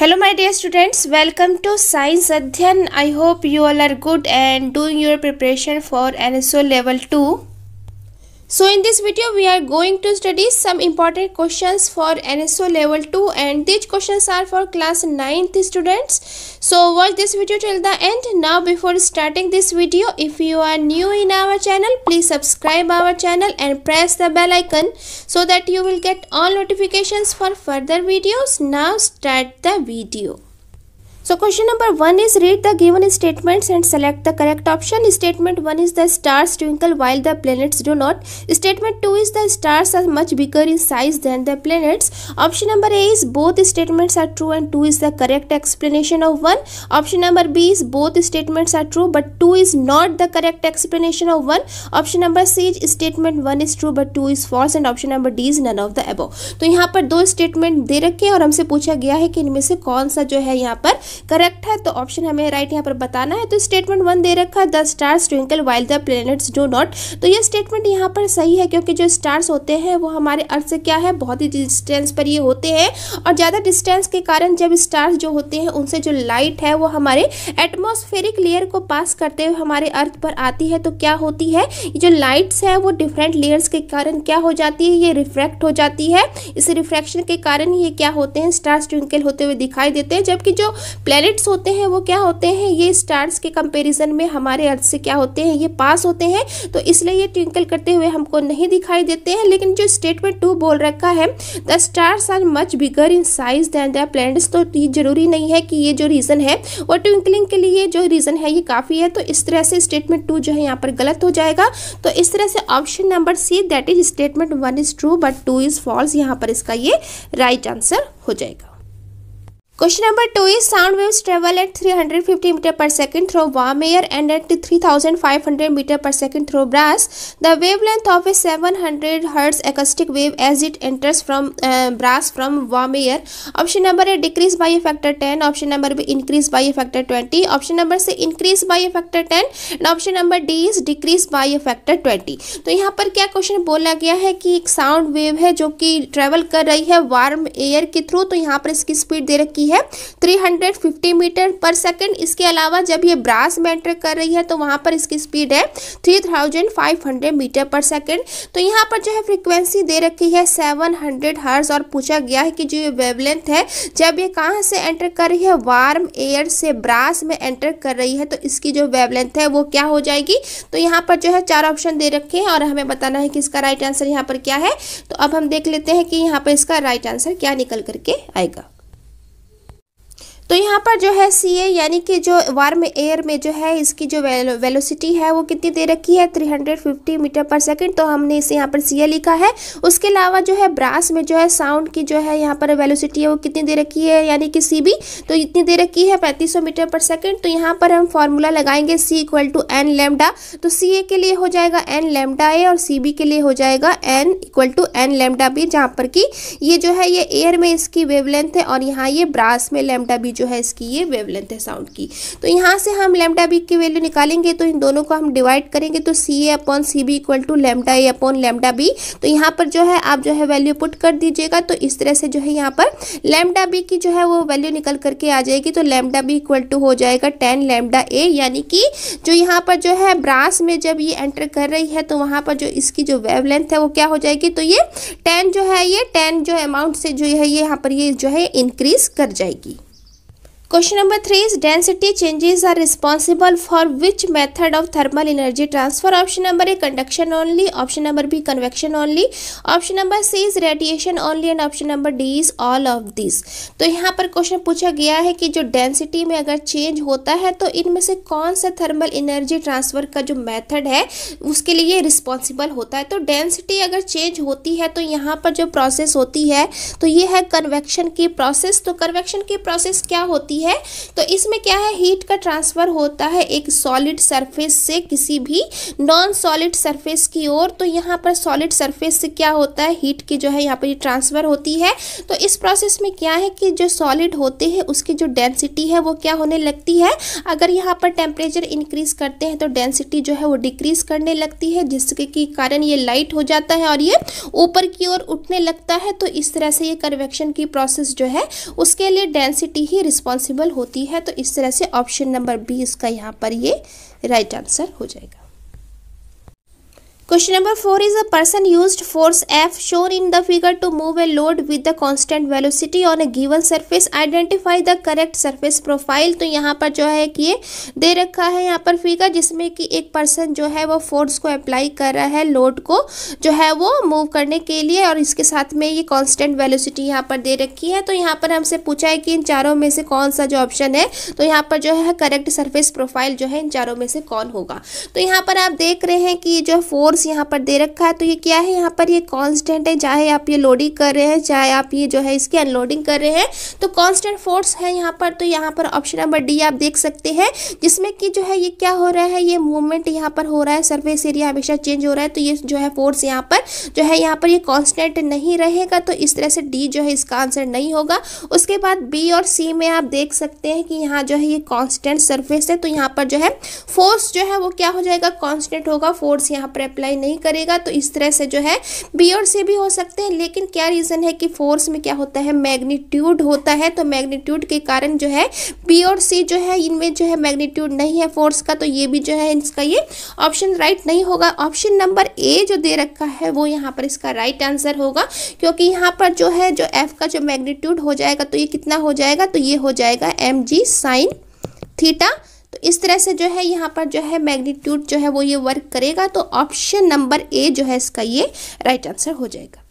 hello my dear students welcome to science adhyan i hope you all are good and doing your preparation for nso level 2 so in this video we are going to study some important questions for NSO level 2 and these questions are for class 9th students. So watch this video till the end. Now before starting this video if you are new in our channel please subscribe our channel and press the bell icon so that you will get all notifications for further videos. Now start the video. So question number one is read the given statements and select the correct option statement one is the stars twinkle while the planets do not statement two is the stars are much bigger in size than the planets option number A is both statements are true and two is the correct explanation of one option number B is both statements are true but two is not the correct explanation of one option number C is statement one is true but two is false and option number D is none of the above तो यहाँ पर दो statement दे रखे हैं और हमसे पूछा गया है कि इनमें से कौन सा जो है यहाँ पर करेक्ट है तो ऑप्शन हमें राइट यहाँ पर बताना है तो स्टेटमेंट वन दे रखा है the stars twinkle while the planets do not तो ये स्टेटमेंट यहाँ पर सही है क्योंकि जो स्टार्स होते हैं वो हमारे अर्थ से क्या है बहुत ही डिस्टेंस पर ये होते हैं और ज़्यादा डिस्टेंस के कारण जब स्टार्स जो होते हैं उनसे जो लाइट है वो हमारे एटमोसफेरिक लेयर को पास करते हुए हमारे अर्थ पर आती है तो क्या होती है जो लाइट्स है वो डिफरेंट लेयर्स के कारण क्या हो जाती है ये रिफ्रैक्ट हो जाती है इस रिफ्रैक्शन के कारण ये क्या होते हैं स्टार्स ट्विंकल होते हुए दिखाई देते हैं जबकि जो प्लैनेट्स होते हैं वो क्या होते हैं ये स्टार्स के कंपैरिजन में हमारे अर्थ से क्या होते हैं ये पास होते हैं तो इसलिए ये ट्विंकल करते हुए हमको नहीं दिखाई देते हैं लेकिन जो स्टेटमेंट टू बोल रखा है the stars are much bigger in size than the planets तो ये जरूरी नहीं है कि ये जो रीज़न है वो ट्विंकलिंग के लिए जो रीज़न है ये काफ़ी है तो इस तरह से स्टेटमेंट टू जो है यहाँ पर गलत हो जाएगा तो इस तरह से option number C that is statement one is true but two is false यहाँ पर इसका ये राइट right आंसर हो जाएगा question number two is sound waves travel at 350 metre per second through warm air and at 3500 metre per second through brass the wavelength of a 700 hertz acoustic wave as it enters from brass from warm air option number A decrease by a factor 10 option number B increase by a factor 20 option number C increase by a factor 10 and option number D is decrease by a factor 20 तो यहाँ पर क्या question बोला गया है कि एक sound wave है जो कि ट्रेवल कर रही है वार्म एयर के थ्रू तो यहाँ पर इसकी स्पीड दे रखी है है 350 मीटर पर सेकंड इसके अलावा जब ये ब्रास मेंटर कर रही है तो वहाँ पर इसकी स्पीड है 3500 मीटर पर सेकंड तो यहाँ पर जो है फ्रीक्वेंसी दे रखी है 700 हंड्रेड हर्स और पूछा गया है कि जो ये वेवलेंथ है जब ये कहाँ से एंटर कर रही है वार्म एयर से ब्रास में एंटर कर रही है तो इसकी जो वेवलेंथ है वो क्या हो जाएगी तो यहाँ पर जो है चार ऑप्शन दे रखे हैं और हमें बताना है कि इसका राइट आंसर यहाँ पर क्या है तो अब हम देख लेते हैं कि यहाँ पर इसका राइट आंसर क्या निकल करके आएगा तो यहाँ पर जो है सी ए यानी कि जो वार्म एयर में जो है इसकी जो वेलोसिटी है वो कितनी दे रखी है 350 मीटर पर सेकंड तो हमने इसे यहाँ पर सी ए लिखा है उसके अलावा जो है ब्रास में जो है साउंड की जो है यहाँ पर वेलोसिटी है वो कितनी दे रखी है यानी कि सी बी तो इतनी दे रखी है पैंतीस मीटर पर सेकेंड तो यहाँ पर हम फार्मूला लगाएंगे C equal to N lambda तो सी ए के लिए हो जाएगा एन लेमडा ए और सी बी के लिए हो जाएगा N equal to N lambda B जहाँ पर कि ये जो है ये एयर में इसकी वेवलेंथ है और यहाँ ये ब्रास में लेमडा बी जो है इसकी ये वेवलेंथ है साउंड की तो यहाँ से हम लेमडा बी की वैल्यू निकालेंगे तो इन दोनों को हम डिवाइड करेंगे तो C A upon C B equal to lambda A upon lambda B तो यहाँ पर जो है आप जो है वैल्यू पुट कर दीजिएगा तो इस तरह से जो है यहाँ पर लेमडा बी की जो है वो वैल्यू निकल करके आ जाएगी तो लेमडा बी इक्वल टू हो जाएगा टेन लेमडा ए यानी कि जो यहाँ पर जो है ब्रास में जब ये एंटर कर रही है तो वहाँ पर जो इसकी जो लेंथ है वो क्या हो जाएगी तो ये टेन जो है ये टेन जो अमाउंट से जो है ये यहाँ पर ये जो है इंक्रीज कर जाएगी question number three is density changes are responsible for which method of thermal energy transfer option number A conduction only option number B convection only option number C is radiation only and option number D is all of this तो यहाँ पर question पूछा गया है कि जो density में अगर चेंज होता है तो इनमें से कौन सा थर्मल एनर्जी ट्रांसफर का जो मैथड है उसके लिए रिस्पॉन्सिबल होता है तो डेंसिटी अगर चेंज होती है तो यहाँ पर जो प्रोसेस होती है तो ये है कन्वेक्शन की प्रोसेस तो कन्वेक्शन की प्रोसेस क्या होती है? होती है तो इसमें क्या है हीट का ट्रांसफ़र होता है एक सॉलिड सरफेस से किसी भी नॉन सॉलिड सरफेस की ओर तो यहाँ पर सॉलिड सरफेस से क्या होता है हीट की जो है यहाँ पर ये ट्रांसफ़र होती है तो इस प्रोसेस में क्या है कि जो सॉलिड होते हैं उसकी जो डेंसिटी है वो क्या होने लगती है अगर यहाँ पर टेम्परेचर इंक्रीज़ करते हैं तो डेंसिटी जो है वो डिक्रीज़ करने लगती है जिसके के कारण ये लाइट हो जाता है और ये ऊपर की ओर उठने लगता है तो इस तरह से ये कन्वेक्शन की प्रोसेस जो है उसके लिए डेंसिटी ही रिस्पॉन्सिबल पॉसिबल होती है तो इस तरह से ऑप्शन नंबर बी इसका यहाँ पर ये राइट आंसर हो जाएगा question number four is a person use force F shown in the figure to move a load with the constant velocity on a given surface identify the correct surface profile तो यहाँ पर जो है कि ये दे रखा है यहाँ पर फिगर जिसमें कि एक पर्सन जो है वो फोर्स को अप्लाई कर रहा है लोड को जो है वो मूव करने के लिए और इसके साथ में ये कॉन्स्टेंट वेलोसिटी यहाँ पर दे रखी है तो यहाँ पर हमसे पूछा है कि इन चारों में से कौन सा जो ऑप्शन है तो यहाँ पर जो है करेक्ट सर्फेस प्रोफाइल जो है इन चारों में से कौन होगा तो यहाँ पर आप देख रहे हैं कि जो फोर्स वैल्यूज़ यहाँ पर दे रखा है तो ये क्या है यहाँ पर ये कांस्टेंट है चाहे आप ये लोडिंग कर रहे हैं चाहे आप ये जो है इसके अनलोडिंग कर रहे हैं तो कांस्टेंट फोर्स है यहाँ पर तो यहाँ पर ऑप्शन नंबर डी आप देख सकते हैं जिसमें कि जो है ये क्या हो रहा है ये मूवमेंट यहाँ पर हो रहा है सर्फेस एरिया हमेशा चेंज हो रहा है तो ये जो है फोर्स यहाँ पर जो है यहाँ पर ये कॉन्स्टेंट नहीं रहेगा तो इस तरह से डी जो है इसका आंसर नहीं होगा उसके बाद बी और सी में आप देख सकते हैं कि यहाँ जो है ये कॉन्स्टेंट सर्फेस है तो यहाँ पर जो है फोर्स जो है वो क्या हो जाएगा कॉन्स्टेंट होगा फोर्स यहाँ पर अप्लाई अप्लाई नहीं करेगा तो इस तरह से जो है बी और सी भी हो सकते हैं लेकिन क्या रीज़न है कि फोर्स में क्या होता है मैग्नीट्यूड होता है तो मैग्नीट्यूड के कारण जो है बी और सी जो है इनमें जो है मैग्नीट्यूड नहीं है फोर्स का तो ये भी जो है इसका ये ऑप्शन राइट नहीं होगा ऑप्शन नंबर ए जो दे रखा है वो यहाँ पर इसका राइट आंसर होगा क्योंकि यहाँ पर जो है जो एफ का जो मैग्नीट्यूड हो जाएगा तो ये कितना हो जाएगा तो ये हो जाएगा एम जी साइन थीटा तो इस तरह से जो है यहाँ पर जो है मैग्नीट्यूड जो है वो ये वर्क करेगा तो ऑप्शन नंबर ए जो है इसका ये राइट आंसर हो जाएगा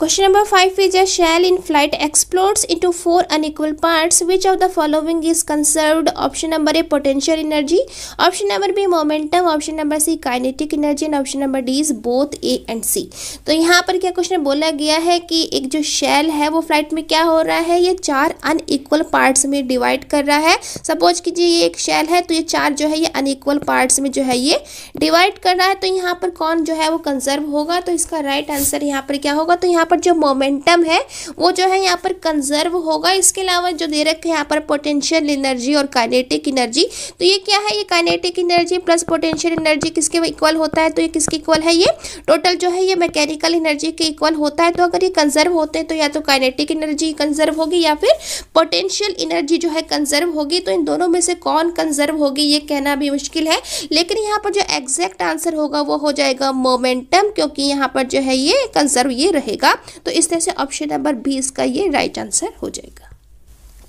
question number five is a shell in flight explodes into four unequal parts which of the following is conserved option number A potential energy option number B momentum option number C kinetic energy and option number D is both A and C तो यहाँ पर क्या question बोला गया है कि एक जो शेल है वो फ्लाइट में क्या हो रहा है ये चार अनइक्वल पार्ट्स में डिवाइड कर रहा है सपोज कीजिए ये एक शेल है तो ये चार जो है ये अनइक्वल पार्ट्स में जो है ये डिवाइड कर रहा है तो यहाँ पर कौन जो है वो कंजर्व होगा तो इसका राइट आंसर यहाँ पर क्या होगा तो यहाँ पर जो मोमेंटम है वो जो है यहाँ पर कंजर्व होगा इसके अलावा जो दे रखे यहाँ पर पोटेंशियल एनर्जी और काइनेटिक एनर्जी तो ये क्या है ये kinetic energy plus potential energy किसके इक्वल होता है तो ये किसके इक्वल है ये टोटल जो है ये मैकेनिकल एनर्जी के इक्वल होता है तो अगर ये कंजर्व होते हैं तो या तो काइनेटिक एनर्जी कंजर्व होगी या फिर पोटेंशियल एनर्जी जो है कंजर्व होगी तो इन दोनों में से कौन कंजर्व होगी ये कहना भी मुश्किल है लेकिन यहाँ पर जो एग्जैक्ट आंसर होगा वो हो जाएगा मोमेंटम क्योंकि यहाँ पर जो है ये कंजर्व ये रहेगा तो इस तरह से ऑप्शन नंबर बी इसका ये राइट आंसर हो जाएगा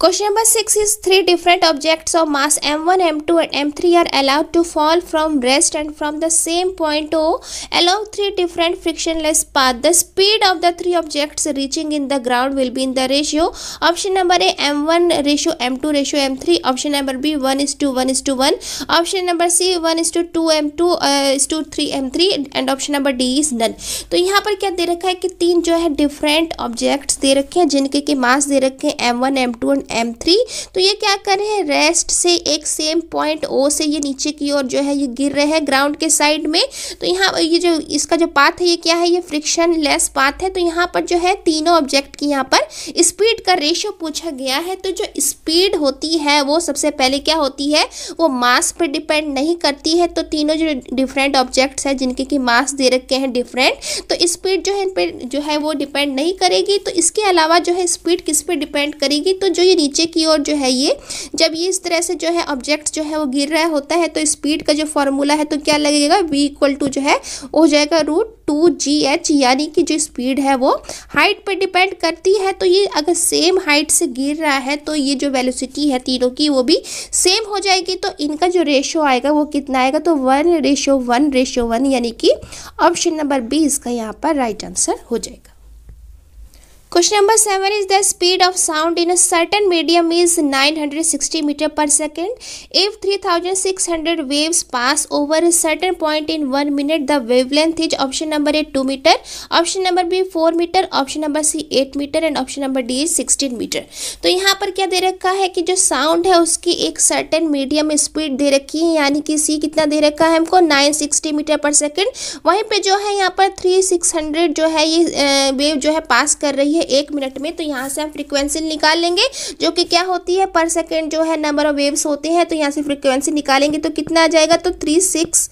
Question number 6 is three different objects of mass m1, m2 and m3 are allowed to fall from rest and from the same point O along three different frictionless paths. The speed of the three objects reaching in the ground will be in the ratio. Option number A m1 ratio m2 ratio m3. Option number B 1 is to 1 is to 1. Option number C 1 is to 2 m2 uh, is to 3 m3 and option number D is none तो यहाँ पर क्या दे रखा है कि तीन जो है डिफरेंट ऑब्जेक्ट्स दे रखे हैं जिनके के मास दे रखे हैं M one M two and M three तो ये क्या कर रहे हैं रेस्ट से एक सेम पॉइंट ओ से ये नीचे की ओर जो है ये गिर रहे हैं ग्राउंड के साइड में तो यहाँ ये जो इसका जो पाथ है ये क्या है ये फ्रिक्शन लेस पाथ है तो यहाँ पर जो है तीनों ऑब्जेक्ट की यहाँ पर स्पीड का रेशियो पूछा गया है तो जो स्पीड होती है वो सबसे पहले क्या होती है वो मास पर डिपेंड नहीं करती है तो तीनों जो डिफरेंट ऑब्जेक्ट्स हैं जिनके कि मास दे रखे हैं डिफरेंट तो स्पीड जो है इन पर जो है वो डिपेंड नहीं करेगी तो इसके अलावा जो है स्पीड किस पर डिपेंड करेगी तो जो ये नीचे की ओर जो है ये जब ये इस तरह से जो है ऑब्जेक्ट जो है वो गिर रहा होता है तो स्पीड का जो फॉर्मूला है तो क्या लगेगा वी इक्वल टू जो है हो जाएगा रूट टू जी एच यानी कि जो स्पीड है वो हाइट पर डिपेंड करती है तो ये अगर सेम हाइट से गिर रहा है तो ये जो वेलोसिटी है तीनों की वो भी सेम हो जाएगी तो इनका जो रेशो आएगा वो कितना आएगा तो one ratio one ratio one यानी कि ऑप्शन नंबर बी इसका यहाँ पर राइट आंसर हो जाएगा question number seven is the speed of sound in a certain medium is nine hundred sixty metre per second if three thousand six hundred wave pass over a point in one minute the wavelength is option number A two metre option number B four metre option number C eight metre and option number D is sixteen metre तो यहाँ पर क्या दे रखा है कि जो sound है उसकी एक सर्टन मीडियम स्पीड दे रखी है यानी कि सी कितना दे रखा है हमको nine sixty metre per second वहीं पर जो है यहाँ पर थ्री सिक्स हंड्रेड जो है ये वेव जो है पास कर रही है है एक मिनट में तो यहाँ से हम फ्रिक्वेंसी निकाल लेंगे जो कि क्या होती है पर सेकेंड जो है नंबर ऑफ वेव्स होते हैं तो यहाँ से फ्रिक्वेंसी निकालेंगे तो कितना आ जाएगा तो three six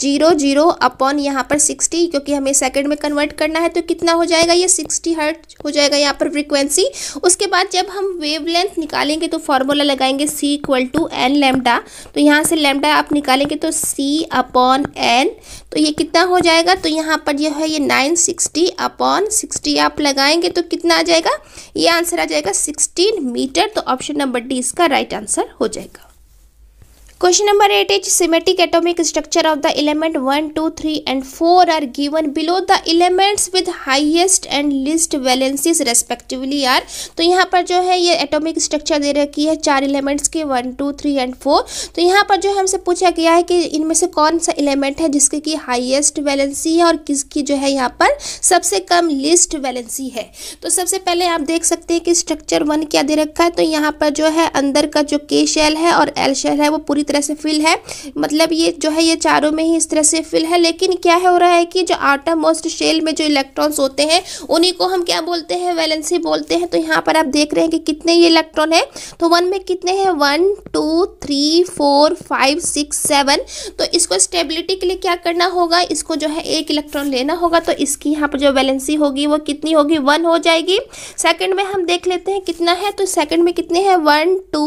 zero zero upon यहाँ पर सिक्सटी क्योंकि हमें सेकंड में कन्वर्ट करना है तो कितना हो जाएगा ये सिक्सटी हर्ट हो जाएगा यहाँ पर फ्रीक्वेंसी उसके बाद जब हम वेवलेंथ निकालेंगे तो फार्मूला लगाएंगे C equal to N lambda तो यहाँ से लेमडा आप निकालेंगे तो सी अपॉन एन तो ये कितना हो जाएगा तो यहाँ पर जो है ये नाइन सिक्सटी अपॉन सिक्सटी आप लगाएंगे तो कितना आ जाएगा ये आंसर आ जाएगा सिक्सटीन मीटर तो ऑप्शन नंबर डी इसका राइट आंसर हो जाएगा question number eight is symmetric atomic structure of the element one two three and four are given below the elements with highest and least valencies respectively are तो यहाँ पर जो है ये atomic structure दे रखी है चार एलिमेंट्स के one two three and four तो यहाँ पर जो है हमसे पूछा गया है कि इनमें से कौन सा एलिमेंट है जिसके की हाइएस्ट वैलेंसी है और किसकी जो है यहाँ पर सबसे कम लिस्ट वैलेंसी है तो सबसे पहले आप देख सकते हैं कि स्ट्रक्चर वन क्या दे रखा है तो यहाँ पर जो है अंदर का जो के शेल है और एल शेल है वो पूरी तरह से फिल है मतलब ये जो है ये चारों में ही इस तरह से फिल है लेकिन क्या हो रहा है कि जो आटा मोस्ट शेल में जो इलेक्ट्रॉन्स होते हैं उन्हीं को हम क्या बोलते हैं वैलेंसी बोलते हैं तो यहाँ पर आप देख रहे हैं कि कितने ये इलेक्ट्रॉन है तो वन में कितने हैं one two three four five six seven तो इसको स्टेबिलिटी के लिए क्या करना होगा इसको जो है एक इलेक्ट्रॉन लेना होगा तो इसकी यहाँ पर जो वैलेंसी होगी वो कितनी होगी वन हो जाएगी सेकेंड में हम देख लेते हैं कितना है तो सेकेंड में कितने हैं one two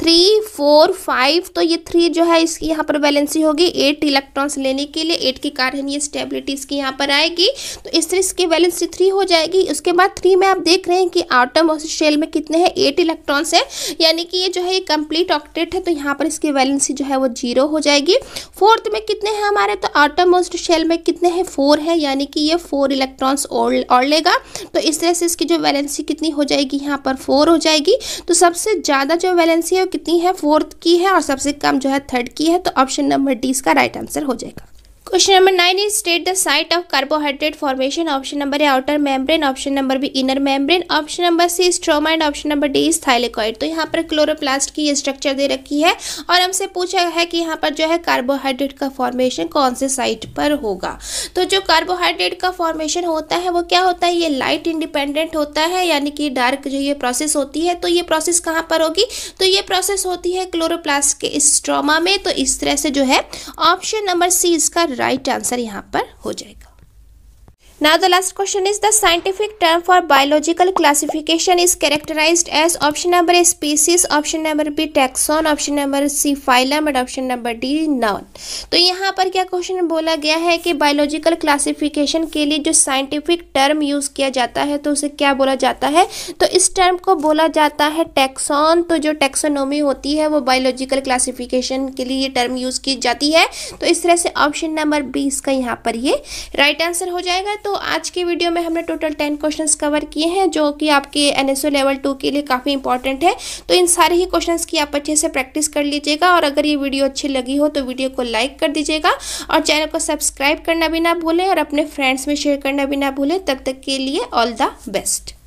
three four five तो ये थ्री जो है इसकी यहाँ पर वैलेंसी होगी एट इलेक्ट्रॉन्स लेने के लिए एट के कारण ये स्टेबिलिटी इसकी यहाँ पर आएगी तो इस तरह इसकी वैलेंसी थ्री हो जाएगी उसके बाद थ्री में आप देख रहे हैं कि आटम और शेल में कितने हैं एट इलेक्ट्रॉन्स है यानी कि ये जो है ये कंप्लीट ऑक्टेट है तो यहाँ पर इसकी वैलेंसी जो है वो जीरो हो जाएगी फोर्थ में कितने हैं हमारे तो आटम और शेल में कितने हैं फोर है यानी कि ये फोर इलेक्ट्रॉन्स और लेगा तो इस तरह से इसकी जो वैलेंसी कितनी हो जाएगी यहाँ पर फोर हो जाएगी तो सबसे ज़्यादा जो वैलेंसी है कितनी है फोर्थ की है और सबसे कम जो है थर्ड की है तो ऑप्शन नंबर डी इसका राइट आंसर हो जाएगा question number nine is state the site of carbohydrate formation option number है outer membrane option number B inner membrane option number C stroma and option number D is thylakoid तो यहाँ पर chloroplast की structure दे रखी है और हमसे पूछा है कि यहाँ पर जो है कार्बोहाइड्रेट का फॉर्मेशन कौन से साइट पर होगा तो जो कार्बोहाइड्रेट का फॉर्मेशन होता है वो क्या होता है ये लाइट इंडिपेंडेंट होता है यानी कि डार्क जो ये प्रोसेस होती है तो ये प्रोसेस कहाँ पर होगी तो ये प्रोसेस होती है क्लोरोप्लास्ट के स्ट्रोमा में तो इस तरह से जो है ऑप्शन नंबर सी इसका राइट आंसर यहाँ पर हो जाएगा Now the last question is the scientific term for biological classification is characterized as option number A species, option number B taxon, option number C phylum and option number D noun. तो यहाँ पर क्या question बोला गया है कि biological classification के लिए जो साइंटिफिक टर्म यूज किया जाता है तो उसे क्या बोला जाता है तो इस टर्म को बोला जाता है टैक्सॉन तो जो टैक्सोनोमी होती है वो बायोलॉजिकल क्लासिफिकेशन के लिए ये टर्म यूज की जाती है तो इस तरह से ऑप्शन नंबर बी इसका यहाँ पर ये राइट आंसर हो जाएगा तो तो आज की वीडियो में हमने टोटल टेन क्वेश्चन कवर किए हैं जो कि आपके एन लेवल टू के लिए काफ़ी इंपॉर्टेंट है तो इन सारे ही क्वेश्चन की आप अच्छे से प्रैक्टिस कर लीजिएगा और अगर ये वीडियो अच्छी लगी हो तो वीडियो को लाइक कर दीजिएगा और चैनल को सब्सक्राइब करना भी ना भूलें और अपने फ्रेंड्स में शेयर करना भी ना भूलें तब तक के लिए ऑल द बेस्ट